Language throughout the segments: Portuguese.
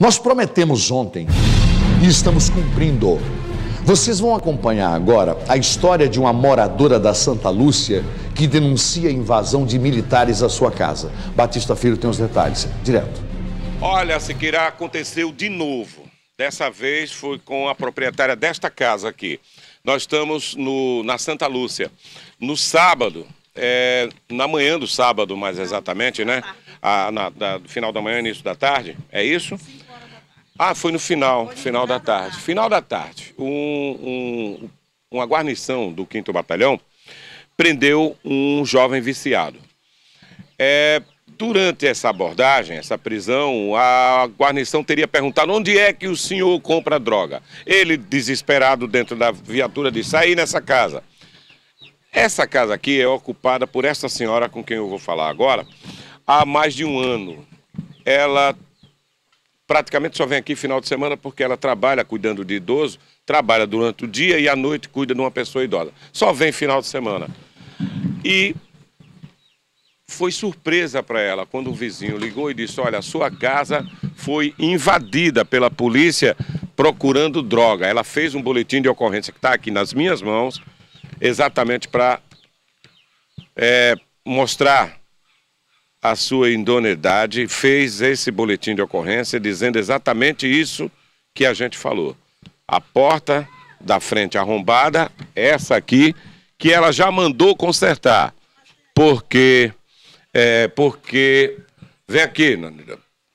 Nós prometemos ontem e estamos cumprindo. Vocês vão acompanhar agora a história de uma moradora da Santa Lúcia que denuncia a invasão de militares à sua casa. Batista Filho tem os detalhes. Direto. Olha, Siqueira, aconteceu de novo. Dessa vez foi com a proprietária desta casa aqui. Nós estamos no, na Santa Lúcia. No sábado, é, na manhã do sábado, mais exatamente, né? A, na, da, final da manhã, início da tarde, é isso? Sim. Ah, foi no final, final da tarde. Final da tarde, um, um, uma guarnição do 5 Batalhão prendeu um jovem viciado. É, durante essa abordagem, essa prisão, a guarnição teria perguntado onde é que o senhor compra droga. Ele, desesperado dentro da viatura, disse: saí nessa casa. Essa casa aqui é ocupada por essa senhora com quem eu vou falar agora há mais de um ano. Ela praticamente só vem aqui final de semana porque ela trabalha cuidando de idoso, trabalha durante o dia e à noite cuida de uma pessoa idosa. Só vem final de semana. E foi surpresa para ela quando o vizinho ligou e disse: Olha, a sua casa foi invadida pela polícia procurando droga. Ela fez um boletim de ocorrência que está aqui nas minhas mãos, exatamente para é, eh, mostrar a sua indonedade, fez esse boletim de ocorrência dizendo exatamente isso que a gente falou. A porta da frente arrombada, essa aqui, que ela já mandou consertar. Porque, é, porque, vem aqui,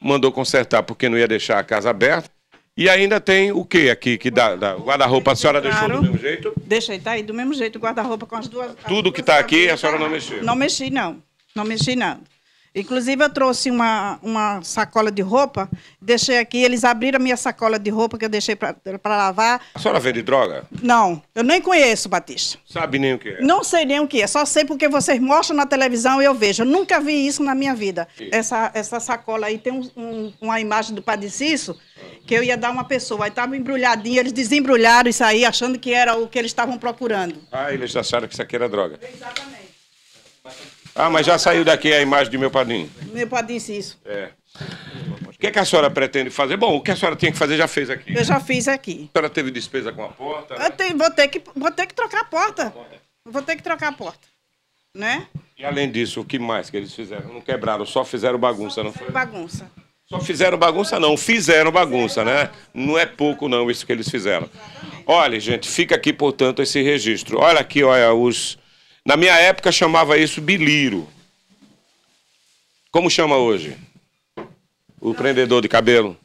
mandou consertar porque não ia deixar a casa aberta. E ainda tem o que aqui que dá, dá guarda-roupa? A senhora claro. deixou do mesmo jeito? Deixei, tá aí do mesmo jeito, guarda-roupa com as duas. Tudo as duas que está aqui, a senhora não tá? mexeu? Não mexi, não. Não mexi, não. Inclusive, eu trouxe uma, uma sacola de roupa, deixei aqui, eles abriram a minha sacola de roupa que eu deixei para lavar. A senhora vende droga? Não, eu nem conheço, Batista. Sabe nem o que é? Não sei nem o que é, só sei porque vocês mostram na televisão e eu vejo. Eu nunca vi isso na minha vida. Essa, essa sacola aí tem um, um, uma imagem do Padre Cício, que eu ia dar uma pessoa. Aí estava embrulhadinho, eles desembrulharam isso aí, achando que era o que eles estavam procurando. Ah, eles acharam que isso aqui era droga. Exatamente. Ah, mas já saiu daqui a imagem do meu padrinho. Meu padrinho, isso. É. O que, é que a senhora pretende fazer? Bom, o que a senhora tinha que fazer já fez aqui. Eu já fiz aqui. A senhora teve despesa com a porta? Né? Eu tenho, vou, ter que, vou ter que trocar a porta. Vou ter que trocar a porta. Né? E além disso, o que mais que eles fizeram? Não quebraram, só fizeram bagunça, só fizeram não foi? Bagunça. Só fizeram bagunça, não. Fizeram bagunça, né? Não é pouco, não, isso que eles fizeram. Olha, gente, fica aqui, portanto, esse registro. Olha aqui, olha, os na minha época chamava isso biliro. Como chama hoje? O prendedor de cabelo?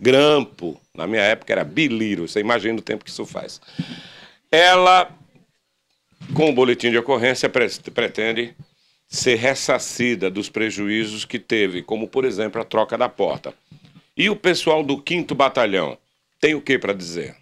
Grampo. Na minha época era biliro. Você imagina o tempo que isso faz. Ela, com o boletim de ocorrência, pretende ser ressacida dos prejuízos que teve, como, por exemplo, a troca da porta. E o pessoal do 5 Batalhão tem o que para dizer?